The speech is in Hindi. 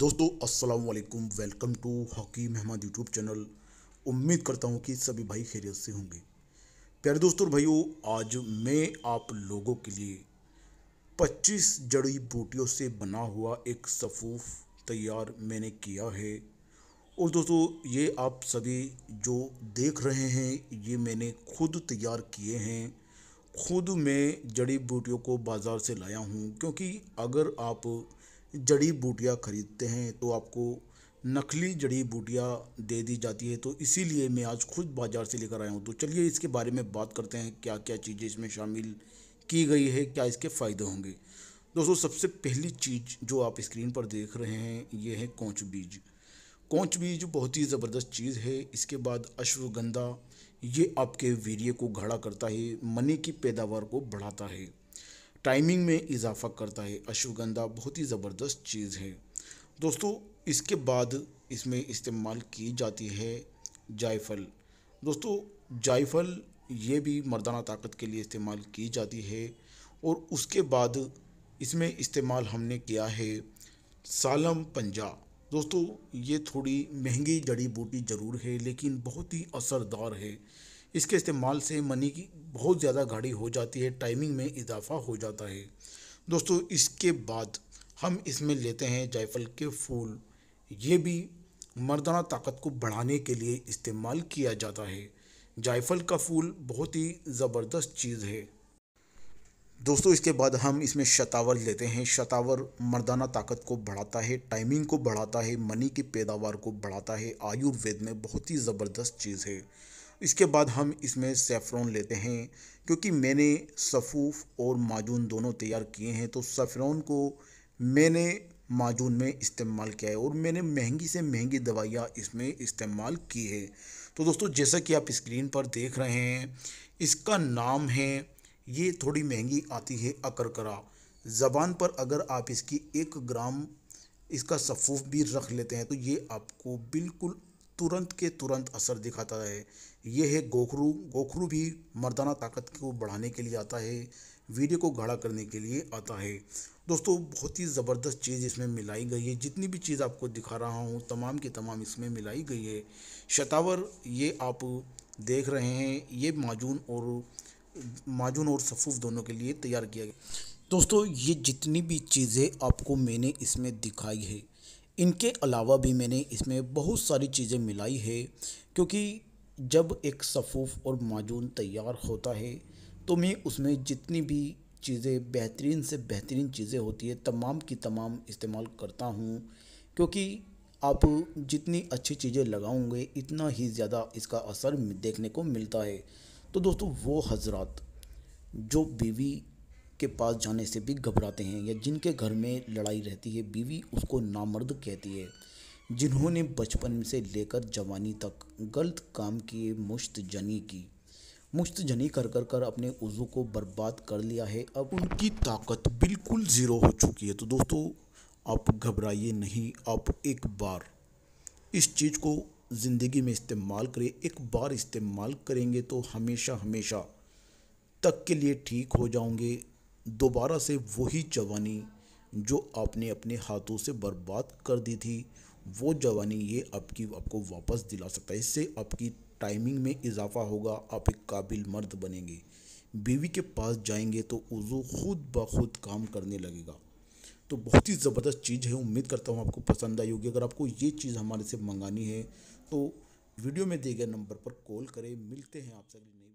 दोस्तों अस्सलाम वालेकुम वेलकम टू हॉकी मेहमान यूट्यूब चैनल उम्मीद करता हूँ कि सभी भाई खैरियत से होंगे प्यारे दोस्तों भाइयों आज मैं आप लोगों के लिए 25 जड़ी बूटियों से बना हुआ एक सफूफ तैयार मैंने किया है और दोस्तों ये आप सभी जो देख रहे हैं ये मैंने खुद तैयार किए हैं खुद मैं जड़ी बूटियों को बाज़ार से लाया हूँ क्योंकि अगर आप जड़ी बूटियाँ खरीदते हैं तो आपको नकली जड़ी बूटियाँ दे दी जाती है तो इसीलिए मैं आज खुद बाज़ार से लेकर आया हूँ तो चलिए इसके बारे में बात करते हैं क्या क्या चीज़ें इसमें शामिल की गई है क्या इसके फ़ायदे होंगे दोस्तों सबसे पहली चीज़ जो आप स्क्रीन पर देख रहे हैं ये है कोंच बीज कोंच बीज बहुत ही ज़बरदस्त चीज़ है इसके बाद अश्वगंधा ये आपके वीर्य को घड़ा करता है मनी की पैदावार को बढ़ाता है टाइमिंग में इजाफा करता है अश्वगंधा बहुत ही ज़बरदस्त चीज़ है दोस्तों इसके बाद इसमें इस्तेमाल की जाती है जायफल दोस्तों जायफल ये भी मर्दाना ताकत के लिए इस्तेमाल की जाती है और उसके बाद इसमें इस्तेमाल हमने किया है सालम पंजा दोस्तों ये थोड़ी महंगी जड़ी बूटी ज़रूर है लेकिन बहुत ही असरदार है इसके इस्तेमाल से मनी की बहुत ज़्यादा गाड़ी हो जाती है टाइमिंग में इजाफा हो जाता है दोस्तों इसके बाद हम इसमें लेते हैं जायफल के फूल ये भी मर्दाना ताकत को बढ़ाने के लिए इस्तेमाल किया जाता है जायफल का फूल बहुत ही ज़बरदस्त चीज़ है दोस्तों इसके बाद हम इसमें शतावर लेते हैं शतावर मर्दाना ताकत को बढ़ाता है टाइमिंग को बढ़ाता है मनी की पैदावार को बढ़ाता है आयुर्वेद में बहुत ही ज़बरदस्त चीज़ है इसके बाद हम इसमें सेफ्रॉन लेते हैं क्योंकि मैंने सफ़ूफ और माजून दोनों तैयार किए हैं तो सेफ्रॉन को मैंने माजून में इस्तेमाल किया है और मैंने महंगी से महंगी दवाइयाँ इसमें इस्तेमाल की है तो दोस्तों जैसा कि आप स्क्रीन पर देख रहे हैं इसका नाम है ये थोड़ी महंगी आती है अकरकरा ज़बान पर अगर आप इसकी एक ग्राम इसका सफ़ूफ भी रख लेते हैं तो ये आपको बिल्कुल तुरंत के तुरंत असर दिखाता है यह है गोखरू गोखरू भी मर्दाना ताकत को बढ़ाने के लिए आता है वीडियो को गाढ़ा करने के लिए आता है दोस्तों बहुत ही ज़बरदस्त चीज़ इसमें मिलाई गई है जितनी भी चीज़ आपको दिखा रहा हूँ तमाम की तमाम इसमें मिलाई गई है शतावर ये आप देख रहे हैं ये माजून और माजून और सफ़ूफ दोनों के लिए तैयार किया गया दोस्तों ये जितनी भी चीज़ें आपको मैंने इसमें दिखाई है इनके अलावा भी मैंने इसमें बहुत सारी चीज़ें मिलाई है क्योंकि जब एक सफ़ूफ़ और माजून तैयार होता है तो मैं उसमें जितनी भी चीज़ें बेहतरीन से बेहतरीन चीज़ें होती है तमाम की तमाम इस्तेमाल करता हूँ क्योंकि आप जितनी अच्छी चीज़ें लगाओगे इतना ही ज़्यादा इसका असर देखने को मिलता है तो दोस्तों वो हजरात जो बीवी के पास जाने से भी घबराते हैं या जिनके घर में लड़ाई रहती है बीवी उसको नामर्द कहती है जिन्होंने बचपन से लेकर जवानी तक गलत काम किए मुश्त जनी की मुश्त जनी कर कर कर अपने उज़ू को बर्बाद कर लिया है अब उनकी ताकत बिल्कुल ज़ीरो हो चुकी है तो दोस्तों आप घबराइए नहीं आप एक बार इस चीज़ को ज़िंदगी में इस्तेमाल करें एक बार इस्तेमाल करेंगे तो हमेशा हमेशा तक के लिए ठीक हो जाओगे दोबारा से वही जवानी जो आपने अपने हाथों से बर्बाद कर दी थी वो जवानी ये आपकी आपको वापस दिला सकता है इससे आपकी टाइमिंग में इजाफा होगा आप एक काबिल मर्द बनेंगे बीवी के पास जाएंगे तो उज़ू खुद ब खुद काम करने लगेगा तो बहुत ही ज़बरदस्त चीज़ है उम्मीद करता हूँ आपको पसंद आई होगी अगर आपको ये चीज़ हमारे से मंगानी है तो वीडियो में दिए गए नंबर पर कॉल करें मिलते हैं आपसे अगली नई